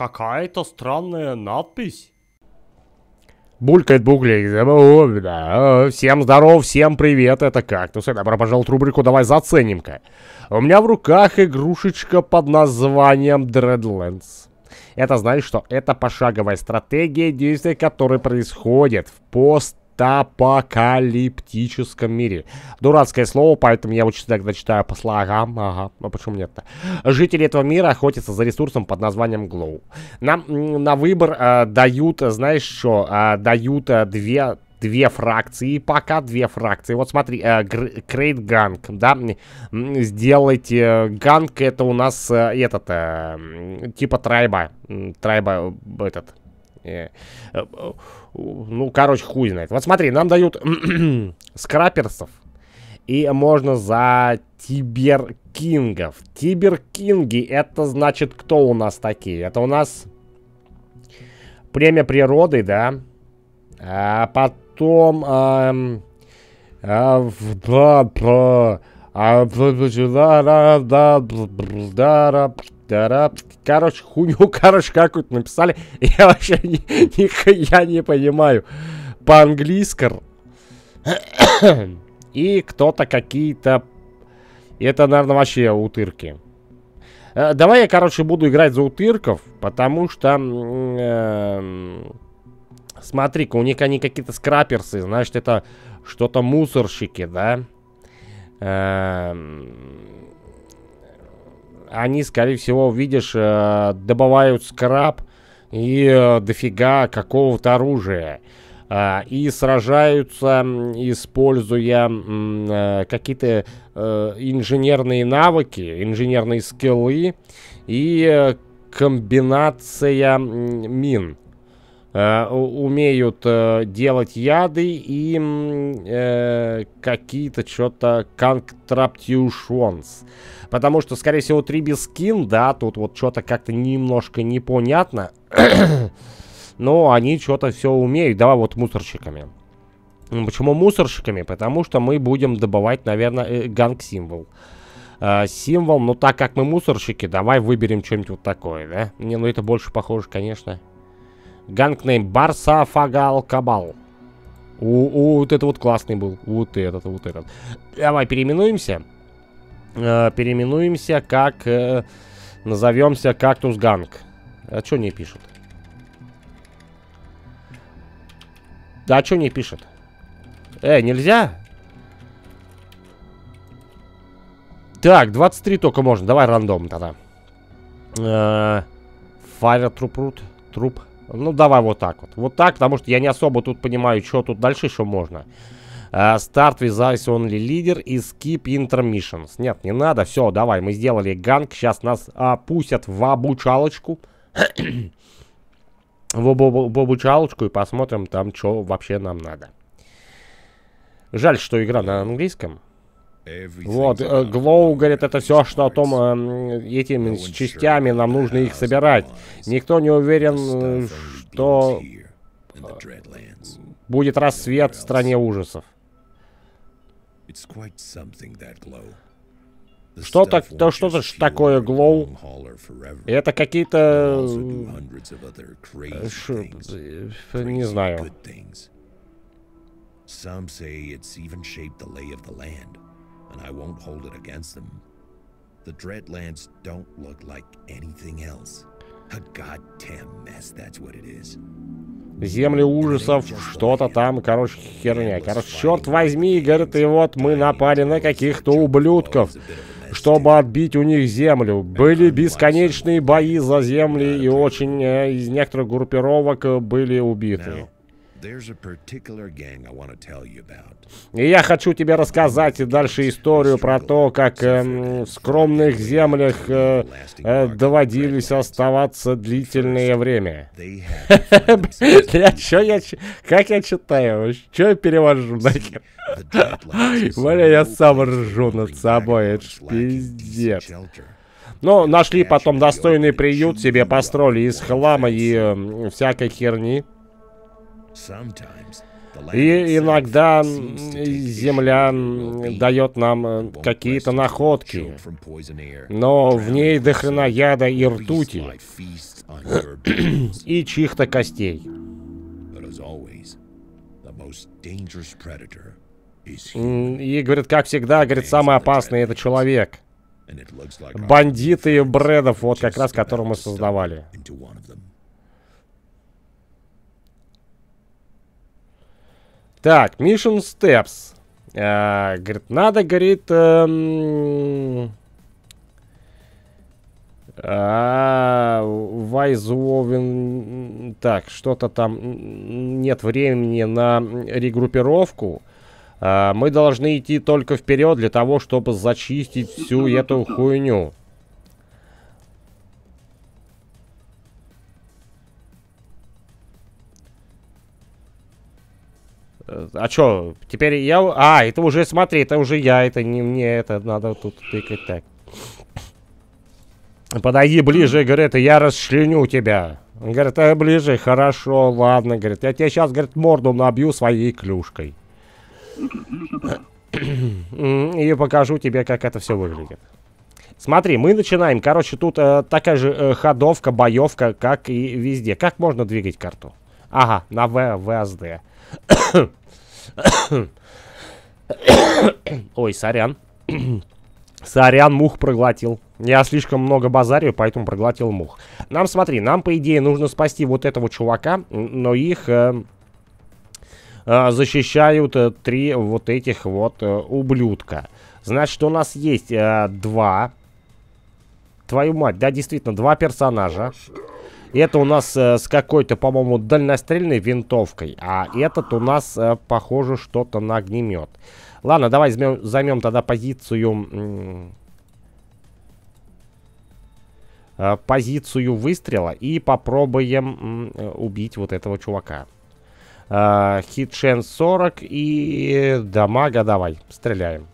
Какая-то странная надпись. Булькает буглей. Всем здоров, всем привет, это Кактус. Ну, И добро пожаловать в рубрику «Давай заценим-ка». У меня в руках игрушечка под названием Dreadlands. Это значит, что это пошаговая стратегия действий, которая происходит в пост постапокалиптическом мире. Дурацкое слово, поэтому я лучше всегда читаю по слогам. Ага, а почему нет-то? Жители этого мира охотятся за ресурсом под названием Glow. Нам на выбор э, дают, знаешь что, э, дают э, две две фракции, пока две фракции. Вот смотри, э, Крейт Ганг, да, сделайте Ганг, э, это у нас э, этот, э, типа Трайба, Трайба, этот, э, э, ну, короче, хуй знает. Вот смотри, нам дают скраперсов. И можно за тиберкингов. Тиберкинги, это значит, кто у нас такие? Это у нас премия природы, да? А потом... Эм, э, а, а, да, да, да, да, арабский. Короче, хуйню, короче, какую-то написали. Я вообще ни, я не понимаю. По-английски. И кто-то какие-то... Это, наверное, вообще утырки. Э, давай я, короче, буду играть за утырков, потому что... Э, Смотри-ка, у них они какие-то скраперсы, значит, это что-то мусорщики, да? Э, они, скорее всего, видишь, э, добывают скраб и э, дофига какого-то оружия. А, и сражаются, используя э, какие-то инженерные навыки, инженерные скиллы и комбинация мин. Э, умеют э, делать яды и э, какие-то что-то контраптюшонс. Потому что, скорее всего, Трибискин, да, тут вот что-то как-то немножко непонятно. Но они что-то все умеют. Давай вот мусорщиками. Ну, почему мусорщиками? Потому что мы будем добывать, наверное, э, ганг-символ. Э, символ, но ну, так как мы мусорщики, давай выберем что-нибудь вот такое, да? Не, ну это больше похоже, конечно. Ганкнейм Барса Фагал Кабал. У, у, вот это вот классный был. Вот этот, вот этот. Давай переименуемся. Э, переименуемся как... Э, назовемся Кактус Ганг. А что не пишут? Да, что не пишет? Э, нельзя? Так, 23 только можно. Давай рандом тогда. Файвер труп рут. Труп. Ну, давай вот так вот. Вот так, потому что я не особо тут понимаю, что тут дальше что можно. Э, старт вязались only лидер и skip intermissions. Нет, не надо. Все, давай, мы сделали ганг. Сейчас нас а, пустят в обучалочку. в, об, об, обучалочку и посмотрим там, что вообще нам надо. Жаль, что игра на английском. Вот, э, Глоу говорит, это все, что о том, эм, этими частями нам нужно их собирать. Никто не уверен, э, что э, будет рассвет в стране ужасов. Что-то, то что-то такое Глоу. Это какие-то, не знаю. Some say it's even shaped the lay of the land and I won't hold it against them. The Dreadlands don't look like anything else. A goddamn mess, that's what it is. Земли ужасов, что-то там, короче, херня. Короче, черт возьми, говорит, и вот мы напали на каких-то ублюдков, чтобы отбить у них землю. Были бесконечные бои за земли, uh, и очень э, из некоторых группировок э, были убиты. И я хочу тебе рассказать и дальше историю про то, как э, в скромных землях э, э, доводились оставаться длительное время. чё я... Как я читаю? Чё я перевожу нахер? Бля, я сам ржу над собой, это ж пиздец. Но ну, нашли потом достойный приют себе, построили из хлама и эм, всякой херни. И иногда Земля дает нам э, какие-то находки, но в ней дохрена яда и ртути, и чьих-то костей. И, говорит, как всегда, говорит, самый опасный это человек. Бандиты Брэдов, вот как раз, которого мы создавали. Так, Mission Steps. Э, говорит, надо, говорит... Э, а, Так, что-то там... Нет времени на регруппировку. А, мы должны идти только вперед для того, чтобы зачистить всю эту хуйню. А чё, теперь я... А, это уже, смотри, это уже я, это не мне, это надо тут тыкать так. Подойди ближе, говорит, я расчленю тебя. Он говорит, а ближе, хорошо, ладно, говорит, я тебе сейчас, говорит, морду набью своей клюшкой. И покажу тебе, как это все выглядит. Смотри, мы начинаем. Короче, тут э, такая же э, ходовка, боевка, как и везде. Как можно двигать карту? Ага, на ВВСД. Ой, сорян. Сорян, мух проглотил. Я слишком много базарю, поэтому проглотил мух. Нам, смотри, нам, по идее, нужно спасти вот этого чувака, но их э, э, защищают э, три вот этих вот э, ублюдка. Значит, у нас есть э, два... Твою мать, да, действительно, два персонажа. Это у нас э, с какой-то, по-моему, дальнострельной винтовкой. А этот у нас, э, похоже, что-то на огнемет. Ладно, давай займем, займем тогда позицию... Э, позицию выстрела и попробуем э, убить вот этого чувака. Э, Хитшен 40 и дамага давай, стреляем.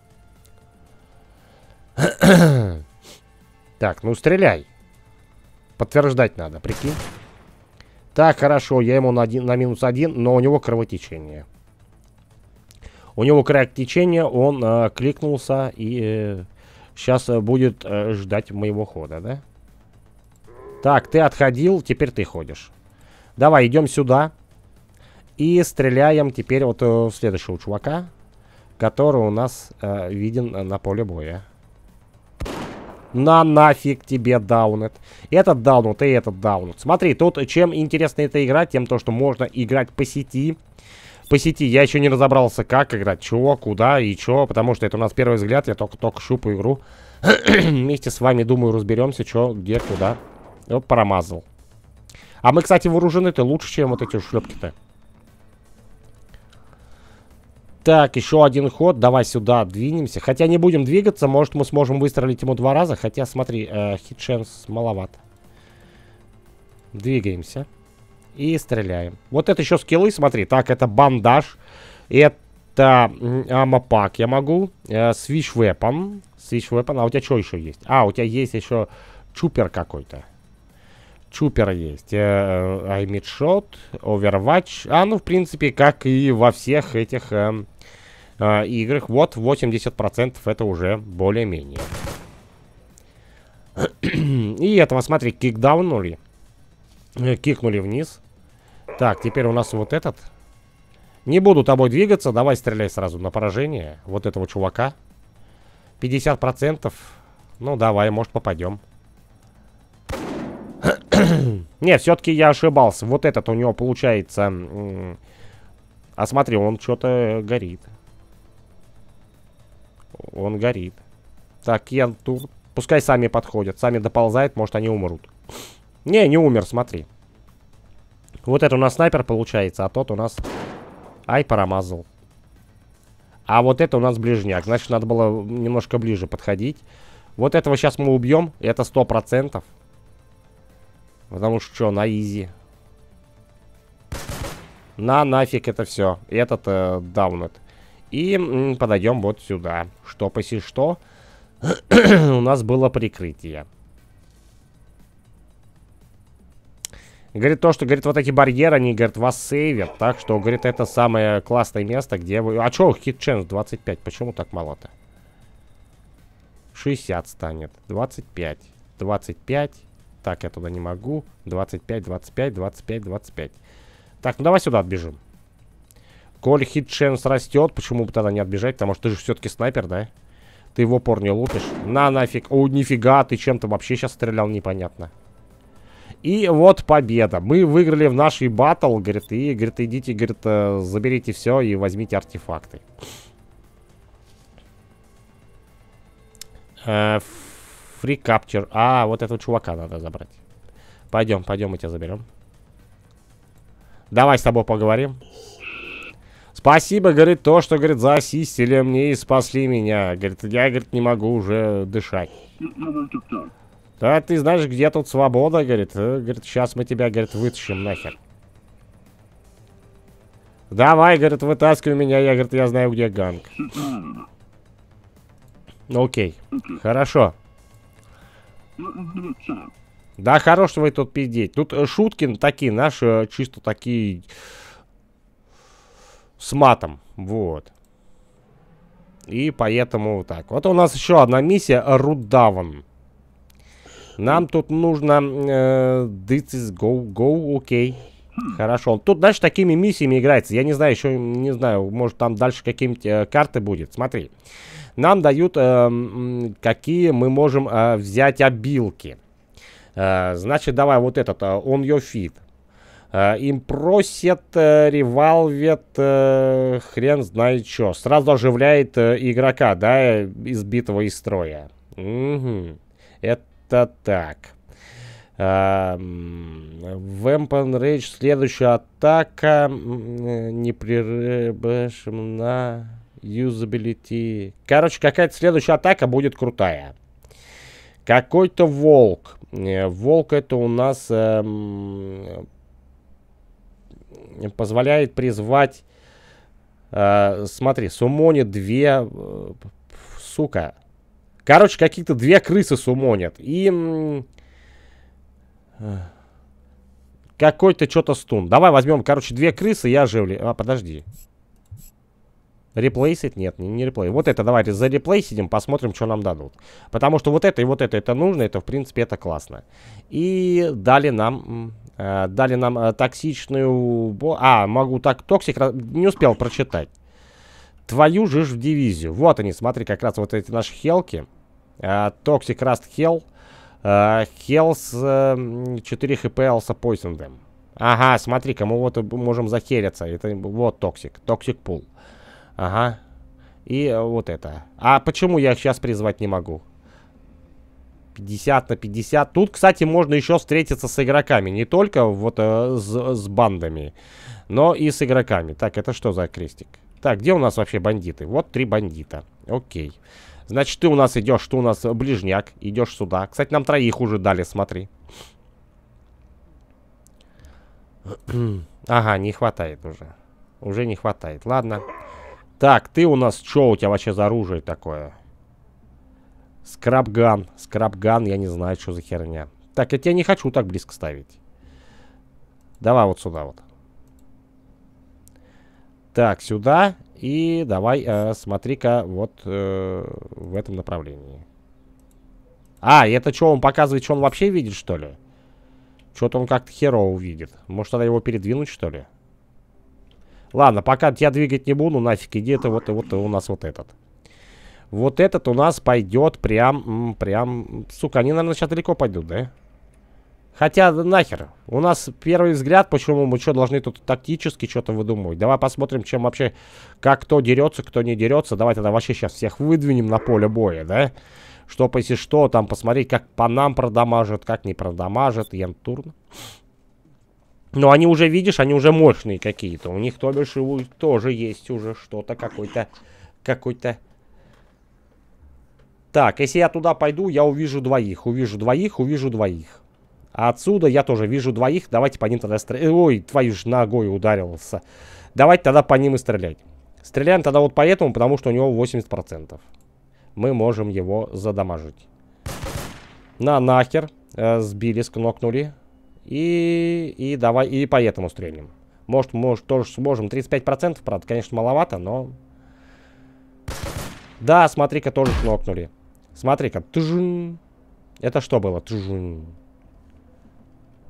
так, ну стреляй. Подтверждать надо, прикинь. Так, хорошо, я ему на, один, на минус один, но у него кровотечение. У него кровотечение, он э, кликнулся и э, сейчас э, будет э, ждать моего хода, да? Так, ты отходил, теперь ты ходишь. Давай, идем сюда. И стреляем теперь вот э, в следующего чувака, который у нас э, виден э, на поле боя. На нафиг тебе даунет. Этот даунет и этот даунет. Смотри, тут чем интересна эта игра, тем то, что можно играть по сети. По сети я еще не разобрался, как играть, чего, куда и чего, потому что это у нас первый взгляд, я только-только щупаю игру. Вместе с вами, думаю, разберемся, что, где, куда. Вот, промазал. А мы, кстати, вооружены-то лучше, чем вот эти шлепки-то. Так, еще один ход. Давай сюда двинемся. Хотя не будем двигаться. Может, мы сможем выстрелить ему два раза. Хотя, смотри, э, хитшенс маловат. Двигаемся. И стреляем. Вот это еще скиллы, смотри. Так, это бандаж. Это амапак я могу. Свич э, вепан, weapon. вепан. А у тебя что еще есть? А, у тебя есть еще чупер какой-то. Чупер есть. аймидшот, э, овервач, э, А, ну, в принципе, как и во всех этих э, э, играх. Вот 80% это уже более-менее. и этого, смотри, кикдаунули. Э, кикнули вниз. Так, теперь у нас вот этот. Не буду тобой двигаться, давай стреляй сразу на поражение. Вот этого чувака. 50%. Ну, давай, может, попадем. Не, все-таки я ошибался. Вот этот у него получается... А смотри, он что-то горит. Он горит. Так, я тут. Пускай сами подходят. Сами доползают, может они умрут. Не, не умер, смотри. Вот это у нас снайпер получается, а тот у нас... Ай, промазал. А вот это у нас ближняк. Значит, надо было немножко ближе подходить. Вот этого сейчас мы убьем. Это сто процентов. Потому что что, на изи. На нафиг это все. Этот э, даунет. И подойдем вот сюда. Что поси что? У нас было прикрытие. Говорит то, что, говорит, вот такие барьеры, они, говорит, вас сейвят. Так что, говорит, это самое классное место, где вы... А чё, хит chance 25? Почему так мало-то? 60 станет. 25. 25. Так, я туда не могу. 25, 25, 25, 25. Так, ну давай сюда отбежим. Коль хит-шенс растет, почему бы тогда не отбежать? Потому что ты же все-таки снайпер, да? Ты в опор не лупишь. На нафиг. О, нифига, ты чем-то вообще сейчас стрелял, непонятно. И вот победа. Мы выиграли в нашей батл, говорит, и, говорит, идите, говорит, э, заберите все и возьмите артефакты. Э, Free Capture. А, вот этого чувака надо забрать. Пойдем, пойдем, мы тебя заберем. Давай с тобой поговорим. Спасибо, говорит, то, что, говорит, засистили мне и спасли меня. Говорит, я, говорит, не могу уже дышать. Да ты знаешь, где тут свобода, говорит. Э, говорит, сейчас мы тебя, говорит, вытащим нахер. Давай, говорит, вытаскивай меня. Я, говорит, я знаю, где ганг. Ну, окей, okay. хорошо. Да, хорош вы тут пиздеть. Тут э, шутки такие наши, э, чисто такие с матом. Вот. И поэтому вот так. Вот у нас еще одна миссия э, Рудаван. Нам тут нужно... Э, this is go, go, окей. Okay. Хорошо. Тут дальше такими миссиями играется. Я не знаю, еще не знаю, может там дальше какие-нибудь э, карты будет. Смотри. Э, нам дают, э, какие мы можем э, взять обилки. Э, значит, давай вот этот, он ее фит. Им просят, э, ревалвет, э, хрен знает что. Сразу оживляет э, игрока, да, избитого из строя. Угу. Это так. Вэмпен Рейдж, следующая атака. непрерывно. Юзабилити. Короче, какая-то следующая атака будет крутая. Какой-то волк. Э, волк это у нас эм, позволяет призвать... Э, смотри, сумонит две... Э, сука. Короче, какие-то две крысы сумонят. И... Э, какой-то что-то стун. Давай возьмем, короче, две крысы я оживлю. А, подожди. Реплейсить? Нет, не, не реплей. Вот это давайте зареплейсидим, посмотрим, что нам дадут. Потому что вот это и вот это, это нужно, это в принципе это классно. И дали нам, э, дали нам э, токсичную... А, могу так, токсик, не успел прочитать. Твою же в дивизию. Вот они, смотри, как раз вот эти наши хелки. Э, токсик Раст Хелл. Хелс 4 хп Элса Пойсендем. Ага, смотри-ка, мы вот э, можем захериться. Это вот токсик. Токсик пул. Ага. И э, вот это. А почему я их сейчас призвать не могу? 50 на 50. Тут, кстати, можно еще встретиться с игроками. Не только вот э, с, с бандами, но и с игроками. Так, это что за крестик? Так, где у нас вообще бандиты? Вот три бандита. Окей. Значит, ты у нас идешь, ты у нас ближняк. Идешь сюда. Кстати, нам троих уже дали, смотри. Ага, не хватает уже. Уже не хватает. Ладно. Ладно. Так, ты у нас, что у тебя вообще за оружие такое? Скрабган. Скрабган, я не знаю, что за херня. Так, я тебя не хочу так близко ставить. Давай вот сюда вот. Так, сюда. И давай, э, смотри-ка, вот э, в этом направлении. А, это что, он показывает, что он вообще видит, что ли? Что-то он как-то херово увидит. Может, тогда его передвинуть, что ли? Ладно, пока я двигать не буду, нафиг иди, это вот, вот у нас вот этот. Вот этот у нас пойдет прям, прям... Сука, они, наверное, сейчас далеко пойдут, да? Хотя, нахер. У нас первый взгляд, почему мы что должны тут тактически что-то выдумывать. Давай посмотрим, чем вообще... Как кто дерется, кто не дерется. Давай тогда вообще сейчас всех выдвинем на поле боя, да? Чтоб, если что, там посмотреть, как по нам продамажат, как не продамажат. Янтурно. Но они уже, видишь, они уже мощные какие-то. У них, то бишь, у, тоже есть уже что-то, какой-то, какой-то... Так, если я туда пойду, я увижу двоих. Увижу двоих, увижу двоих. А отсюда я тоже вижу двоих. Давайте по ним тогда стрелять. Ой, твою ж ногой ударился. Давайте тогда по ним и стрелять. Стреляем тогда вот по этому, потому что у него 80%. Мы можем его задамажить. На нахер. Э, сбили, скнокнули. И, и давай, и по этому стрельнем. Может, может, тоже сможем. 35%, правда, конечно, маловато, но... Да, смотри-ка, тоже кнопнули. Смотри-ка. Это что было? Тжун.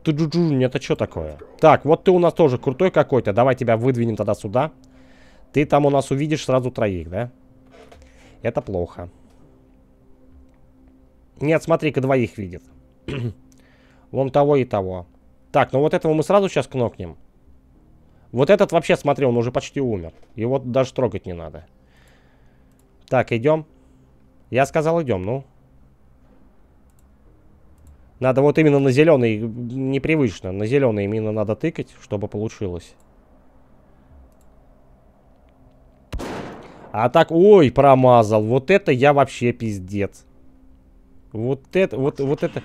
Ну это что такое? Так, вот ты у нас тоже крутой какой-то. Давай тебя выдвинем тогда сюда. Ты там у нас увидишь сразу троих, да? Это плохо. Нет, смотри-ка, двоих видит. Вон того и того. Так, ну вот этого мы сразу сейчас кнопнем. Вот этот вообще, смотри, он уже почти умер. Его даже трогать не надо. Так, идем. Я сказал, идем, ну. Надо вот именно на зеленый, непривычно, на зеленый именно надо тыкать, чтобы получилось. А так, ой, промазал. Вот это я вообще пиздец. Вот это, вот, вот это...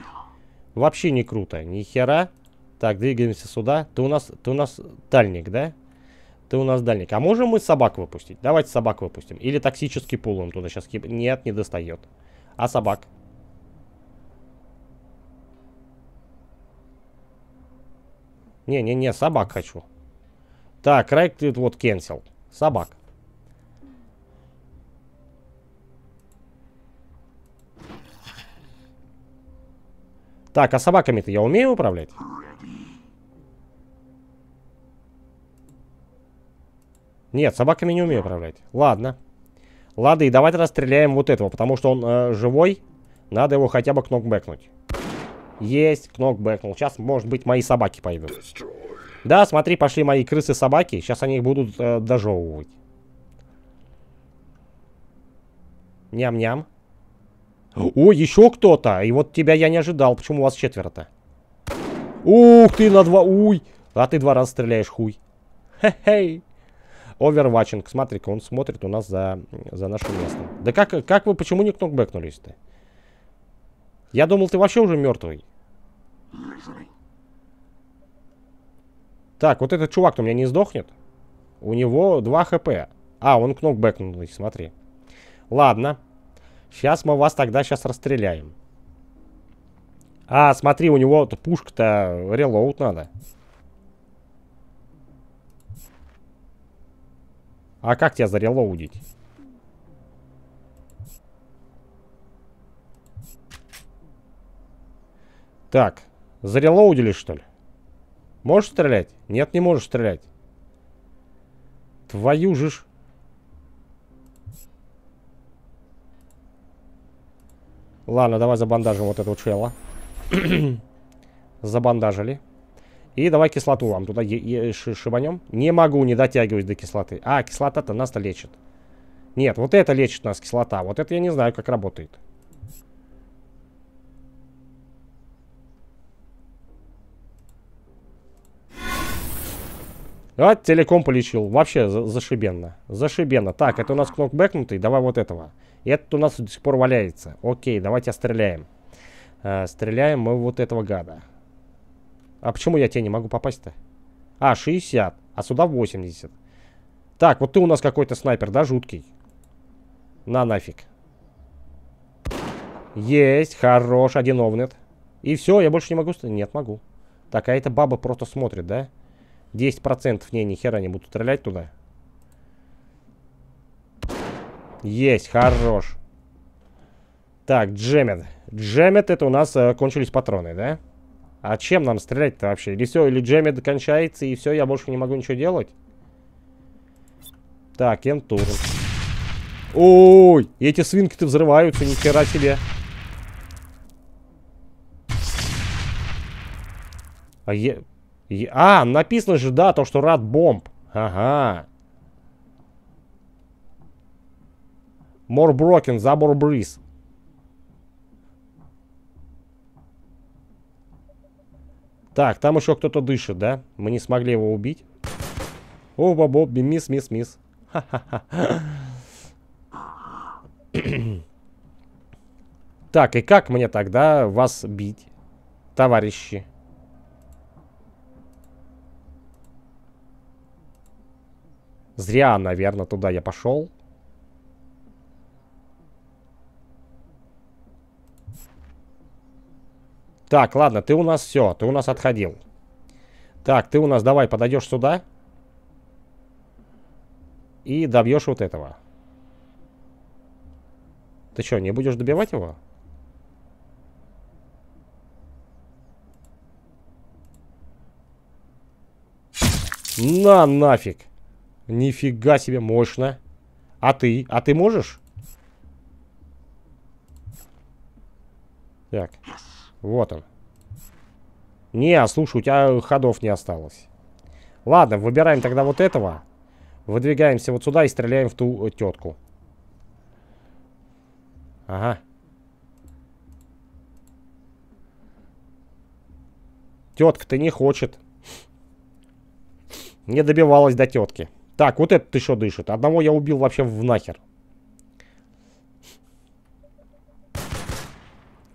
Вообще не круто. Ни хера. Так, двигаемся сюда. Ты у нас, ты у нас дальник, да? Ты у нас дальник. А можем мы собак выпустить? Давайте собак выпустим. Или токсический пул он туда сейчас... Нет, не достает. А собак? Не-не-не, собак хочу. Так, right, вот кенсел. Собак. Так, а собаками-то я умею управлять? Нет, собаками не умею управлять. Ладно. Ладно, и давайте расстреляем вот этого, потому что он э, живой. Надо его хотя бы кнокбэкнуть. Есть, кнокбэкнул. Сейчас, может быть, мои собаки пойдут. Да, смотри, пошли мои крысы-собаки. Сейчас они их будут э, дожевывать. Ням-ням. О, еще кто-то. И вот тебя я не ожидал. Почему у вас четверо-то? Ух ты, на два... Уй. А ты два раза стреляешь, хуй. Хе-хей. Овервачинг, Смотри-ка, он смотрит у нас за, за нашим местом. Да как, как вы, почему не кнопбэкнулись то Я думал, ты вообще уже мертвый. Так, вот этот чувак у меня не сдохнет. У него 2 хп. А, он кнокбэкнулся, смотри. Ладно. Сейчас мы вас тогда сейчас расстреляем. А, смотри, у него пушка-то релоуд надо. А как тебя зарелоудить? Так, зарелоудили что ли? Можешь стрелять? Нет, не можешь стрелять. Твою же ж... Ладно, давай забандажим вот этого чела. Забандажили. И давай кислоту вам туда шибанем. Не могу, не дотягиваюсь до кислоты. А, кислота-то нас-то лечит. Нет, вот это лечит нас кислота. Вот это я не знаю, как работает. А, телеком полечил. Вообще за зашибенно. Зашибенно. Так, это у нас кнокбэкнутый. Давай вот этого. Этот у нас до сих пор валяется. Окей, давайте стреляем. Э, стреляем мы вот этого гада. А почему я тебе не могу попасть-то? А, 60. А сюда 80. Так, вот ты у нас какой-то снайпер, да, жуткий? На нафиг. Есть, хорош, один овнет. И все, я больше не могу... Нет, могу. Так, а эта баба просто смотрит, да? Да. 10%. Не, нихера не буду стрелять туда. Есть, хорош. Так, джемет. Джемет это у нас э, кончились патроны, да? А чем нам стрелять-то вообще? Или все, или джемет кончается, и все, я больше не могу ничего делать? Так, энтур. Ой, эти свинки-то взрываются, ни хера себе. А я а, написано же, да, то, что рад бомб. Ага. More broken, за more Так, там еще кто-то дышит, да? Мы не смогли его убить. О, бобо, мисс, мисс, мисс. Так, и как мне тогда вас бить, товарищи? Зря, наверное, туда я пошел. Так, ладно, ты у нас все, ты у нас отходил. Так, ты у нас давай подойдешь сюда. И добьешь вот этого. Ты что, не будешь добивать его? На нафиг. Нифига себе, мощно. А ты? А ты можешь? Так, вот он. Не, слушай, у тебя ходов не осталось. Ладно, выбираем тогда вот этого. Выдвигаемся вот сюда и стреляем в ту э, тетку. Ага. Тетка-то не хочет. Не добивалась до тетки. Так, вот этот еще дышит. Одного я убил вообще в нахер.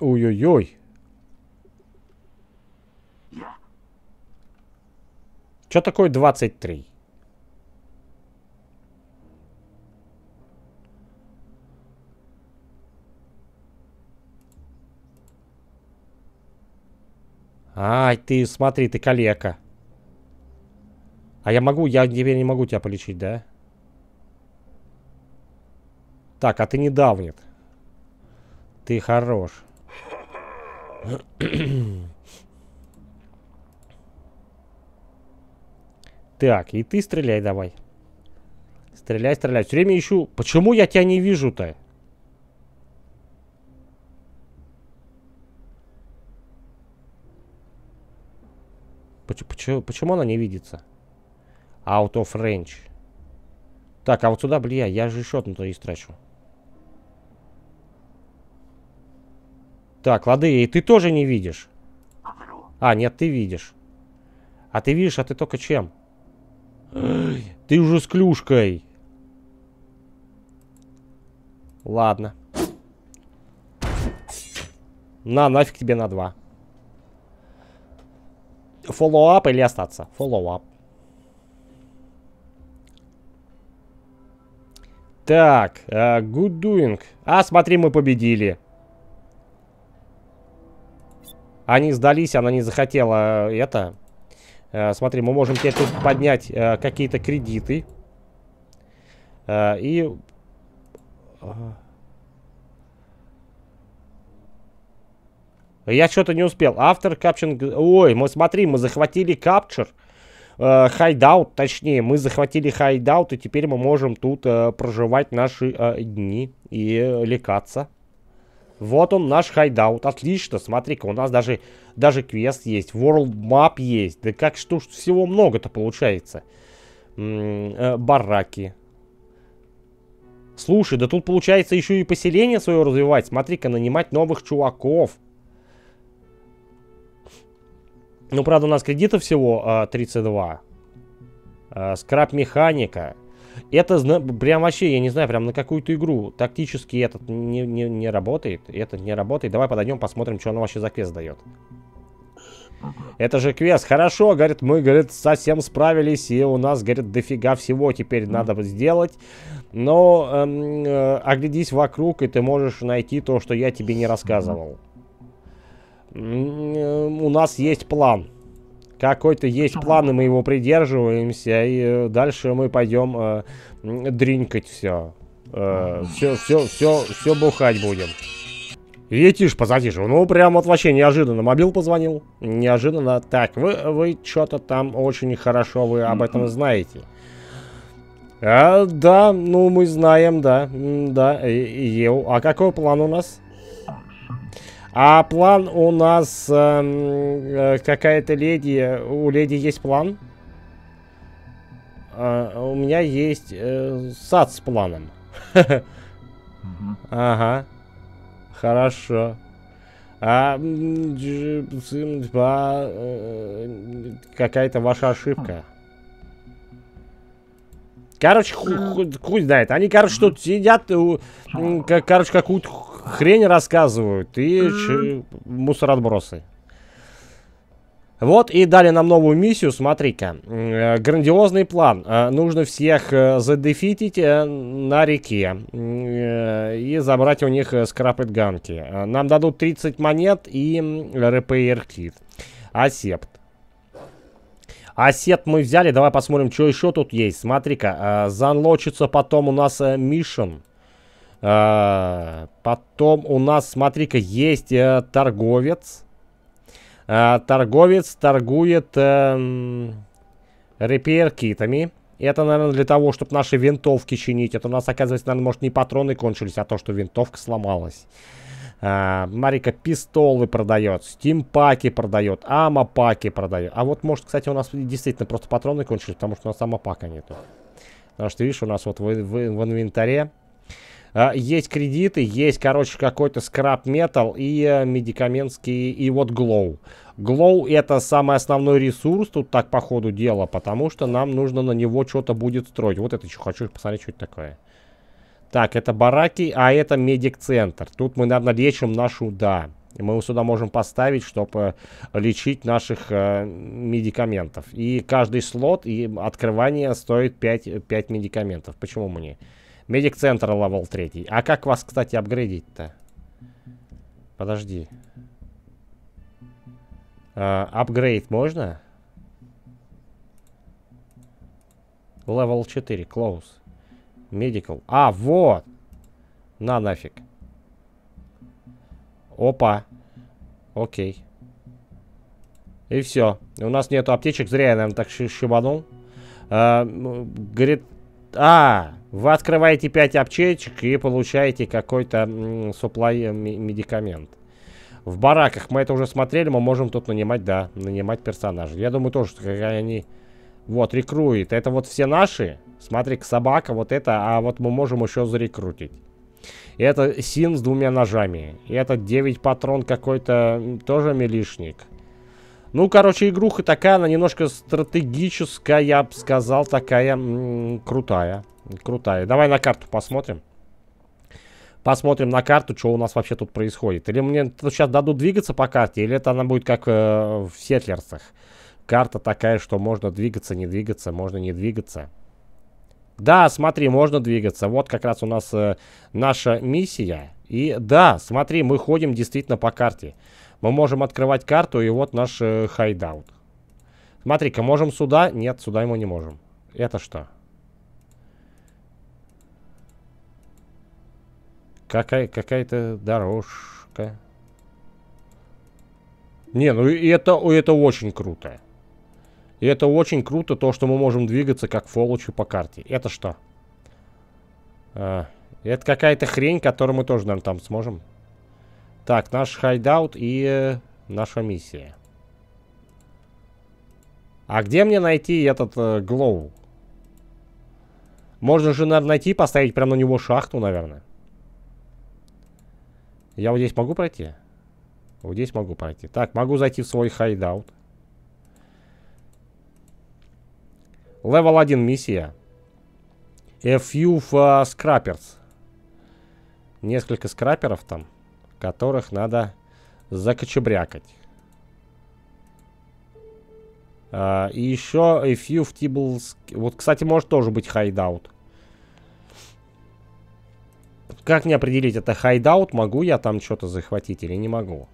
Ой-ой-ой. Что такое 23? Ай, ты смотри, ты калека. А я могу, я теперь не могу тебя полечить, да? Так, а ты не давнит. Ты хорош. Так, и ты стреляй давай. Стреляй, стреляй. Все время ищу. Почему я тебя не вижу-то? Почему, почему, почему она не видится? Out of range. Так, а вот сюда, бля, я же еще на то истрачу. Так, лады, и ты тоже не видишь. А, нет, ты видишь. А ты видишь, а ты только чем? ты уже с клюшкой. Ладно. На, нафиг тебе на два. Фоллоуап или остаться? Фоллоуап. Так, uh, good doing. А, смотри, мы победили. Они сдались, она не захотела э, это. Uh, смотри, мы можем теперь тут поднять uh, какие-то кредиты. Uh, и... Я что-то не успел. Автор капчинг... Ой, мы смотри, мы захватили Capture Э, хайдаут, точнее, мы захватили хайдаут, и теперь мы можем тут э, проживать наши э, дни и э, лекаться. Вот он, наш хайдаут. Отлично, смотри-ка, у нас даже, даже квест есть, world map есть. Да как что ж всего много-то получается. М -м, э, бараки. Слушай, да тут получается еще и поселение свое развивать. Смотри-ка, нанимать новых чуваков. Ну, правда, у нас кредитов всего э, 32. Э, скраб-механика. Это прям вообще, я не знаю, прям на какую-то игру. Тактически этот не, не, не работает. Этот не работает. Давай подойдем, посмотрим, что он вообще за квест дает. Это же квест. Хорошо, говорит, мы, говорит, совсем справились, и у нас, говорит, дофига всего теперь надо сделать. Но эм, э, оглядись вокруг, и ты можешь найти то, что я тебе не рассказывал. Э, у нас есть план. Какой-то есть план, и мы его придерживаемся, и э, дальше мы пойдем э, дринкать все. Э, все, все, все, все бухать будем. Етиш, позатишь. Ну, прям вот вообще неожиданно. Мобил позвонил. Неожиданно. Так, вы, вы что-то там очень хорошо, вы об этом знаете. А, да, ну мы знаем, да. Да, ел. А какой план у нас? А план у нас эм, э, какая-то леди. У леди есть план? Э, у меня есть э, сад с планом. Ага. Хорошо. А э, какая-то ваша ошибка. Хм. Короче, э. хуй знает. Они, короче, тут сидят, э, хм. короче, какую-то хрень рассказывают и mm мусоротбросы. Вот и дали нам новую миссию, смотри-ка. Э, грандиозный план. Э, нужно всех э, задефитить э, на реке и забрать у них скрапет Нам дадут 30 монет и РПР кит. Асепт. Асет мы взяли, давай посмотрим, что еще тут есть. Смотри-ка, занлочится потом у нас мишен. А, потом у нас, смотри-ка, есть э, торговец. А, торговец торгует репейер-китами. Эм, Это, наверное, для того, чтобы наши винтовки чинить. Это у нас, оказывается, наверное, может, не патроны кончились, а то, что винтовка сломалась. А, Марика пистолы продает, стимпаки продает, амапаки продает. А вот, может, кстати, у нас действительно просто патроны кончились, потому что у нас амапака нету. Потому что, видишь, у нас вот в, в, в инвентаре а, есть кредиты, есть, короче, какой-то скраб метал и э, медикаментский, и вот Glow. Glow это самый основной ресурс тут так по ходу дела, потому что нам нужно на него что-то будет строить. Вот это еще хочу посмотреть, что это такое. Так, это бараки, а это медик-центр. Тут мы, наверное, лечим нашу, да. Мы его сюда можем поставить, чтобы э, лечить наших э, медикаментов. И каждый слот и открывание стоит 5, 5 э, медикаментов. Почему мне? не? Медик центр левел 3. А как вас, кстати, апгрейдить-то? Подожди. А, апгрейд uh, можно? Левел 4, close. medical. А, вот! На нафиг. Опа. Окей. И все. У нас нету аптечек. Зря я, наверное, так шибанул. А, говорит, а, вы открываете 5 аптечек и получаете какой-то суплай э, медикамент. В бараках мы это уже смотрели, мы можем тут нанимать, да, нанимать персонажей. Я думаю тоже, что когда они... Вот, рекруит. Это вот все наши. Смотри, собака, вот это, а вот мы можем еще зарекрутить. Это син с двумя ножами. И этот 9 патрон какой-то тоже милишник. Ну, короче, игруха такая, она немножко стратегическая, я бы сказал, такая м -м, крутая. Крутая. Давай на карту посмотрим. Посмотрим на карту, что у нас вообще тут происходит. Или мне сейчас дадут двигаться по карте, или это она будет как э, в Сетлерсах. Карта такая, что можно двигаться, не двигаться, можно не двигаться. Да, смотри, можно двигаться. Вот как раз у нас э, наша миссия. И да, смотри, мы ходим действительно по карте. Мы можем открывать карту, и вот наш э, хайдаут. Смотри-ка, можем сюда? Нет, сюда ему не можем. Это что? Какая-то какая дорожка. Не, ну и это, и это очень круто. И это очень круто, то, что мы можем двигаться как фолочи по карте. Это что? А, это какая-то хрень, которую мы тоже, наверное, там сможем... Так, наш хайдаут и э, наша миссия. А где мне найти этот э, глоу? Можно же, наверное, найти и поставить прямо на него шахту, наверное. Я вот здесь могу пройти? Вот здесь могу пройти. Так, могу зайти в свой хайдаут. Левел 1 миссия. A few э, scrappers. Несколько скраперов там которых надо закочебрякать. Uh, и еще a few tibbles, Вот, кстати, может тоже быть хайдаут. Как мне определить, это хайдаут? Могу я там что-то захватить или не могу?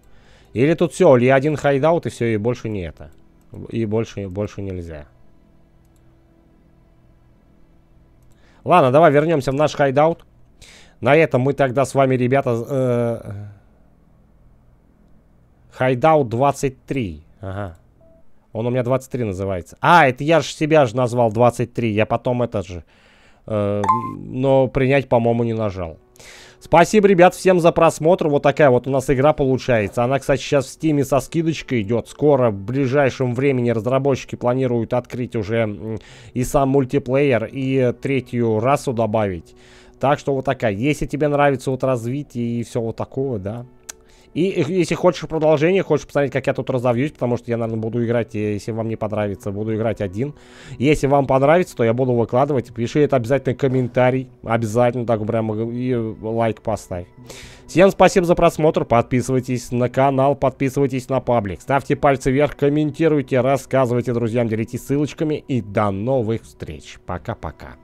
Или тут все, или один хайдаут, и все, и больше не это. И больше, больше нельзя. Ладно, давай вернемся в наш хайдаут. На этом мы тогда с вами, ребята... Хайдаут э, 23. Ага. Он у меня 23 называется. А, это я же себя же назвал 23. Я потом этот же... Э, но принять, по-моему, не нажал. Спасибо, ребят, всем за просмотр. Вот такая вот у нас игра получается. Она, кстати, сейчас в стиме со скидочкой идет. Скоро, в ближайшем времени, разработчики планируют открыть уже и сам мультиплеер, и третью расу добавить. Так что вот такая. Если тебе нравится вот развитие и все вот такого, да. И если хочешь продолжение, хочешь посмотреть, как я тут разовьюсь, потому что я, наверное, буду играть, э, если вам не понравится, буду играть один. Если вам понравится, то я буду выкладывать. Пиши это обязательно комментарий, обязательно так прям и лайк поставь. Всем спасибо за просмотр, подписывайтесь на канал, подписывайтесь на паблик, ставьте пальцы вверх, комментируйте, рассказывайте друзьям, делитесь ссылочками и до новых встреч. Пока-пока.